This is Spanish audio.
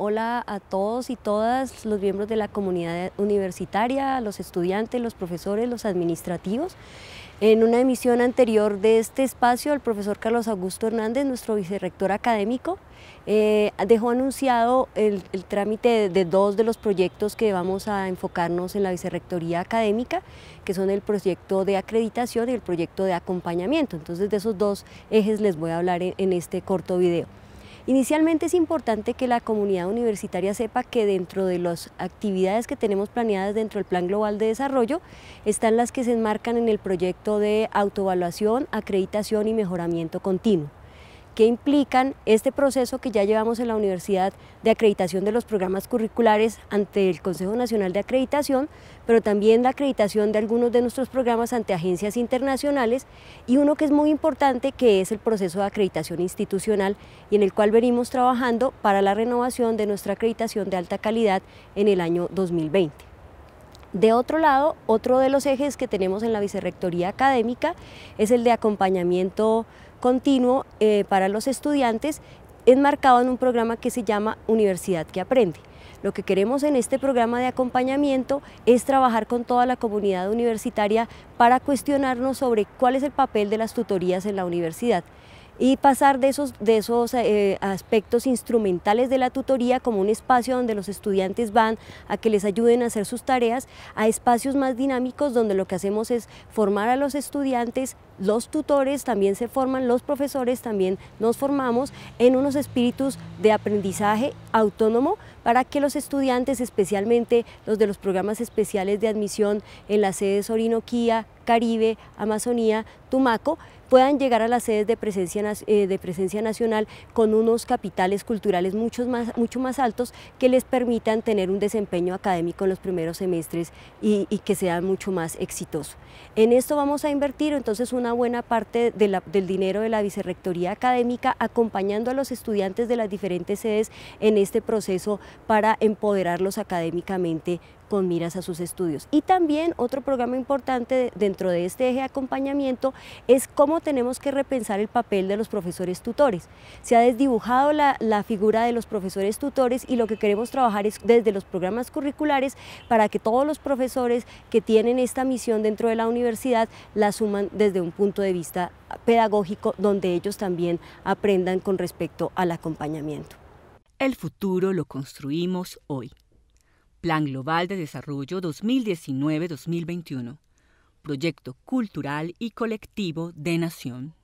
Hola a todos y todas los miembros de la comunidad universitaria, los estudiantes, los profesores, los administrativos. En una emisión anterior de este espacio, el profesor Carlos Augusto Hernández, nuestro vicerrector académico, eh, dejó anunciado el, trámite de, dos de los proyectos que vamos a enfocarnos en la vicerrectoría académica, que son el proyecto de acreditación y el proyecto de acompañamiento. Entonces de esos dos ejes les voy a hablar en este corto video. Inicialmente es importante que la comunidad universitaria sepa que dentro de las actividades que tenemos planeadas dentro del Plan Global de Desarrollo están las que se enmarcan en el proyecto de autoevaluación, acreditación y mejoramiento continuo que implican este proceso que ya llevamos en la universidad de acreditación de los programas curriculares ante el Consejo Nacional de Acreditación, pero también la acreditación de algunos de nuestros programas ante agencias internacionales y uno que es muy importante que es el proceso de acreditación institucional y en el cual venimos trabajando para la renovación de nuestra acreditación de alta calidad en el año 2020. De otro lado, otro de los ejes que tenemos en la Vicerrectoría Académica es el de acompañamiento continuo eh, para los estudiantes enmarcado en un programa que se llama Universidad que Aprende. Lo que queremos en este programa de acompañamiento es trabajar con toda la comunidad universitaria para cuestionarnos sobre cuál es el papel de las tutorías en la universidad y pasar de esos, de esos eh, aspectos instrumentales de la tutoría como un espacio donde los estudiantes van a que les ayuden a hacer sus tareas, a espacios más dinámicos donde lo que hacemos es formar a los estudiantes, los tutores también se forman, los profesores también nos formamos en unos espíritus de aprendizaje autónomo para que los estudiantes, especialmente los de los programas especiales de admisión en las sedes Orinoquía, Caribe, Amazonía, Tumaco, puedan llegar a las sedes de presencia, eh, de presencia nacional con unos capitales culturales mucho más, mucho más altos que les permitan tener un desempeño académico en los primeros semestres y, que sea mucho más exitoso. En esto vamos a invertir entonces una buena parte del dinero de la Vicerrectoría Académica acompañando a los estudiantes de las diferentes sedes en este proceso para empoderarlos académicamente con miras a sus estudios. Y también otro programa importante dentro de este eje de acompañamiento es cómo tenemos que repensar el papel de los profesores tutores. Se ha desdibujado la, la figura de los profesores tutores y lo que queremos trabajar es desde los programas curriculares para que todos los profesores que tienen esta misión dentro de la universidad la suman desde un punto de vista pedagógico donde ellos también aprendan con respecto al acompañamiento. El futuro lo construimos hoy. Plan Global de Desarrollo 2019-2021, Proyecto Cultural y Colectivo de Nación.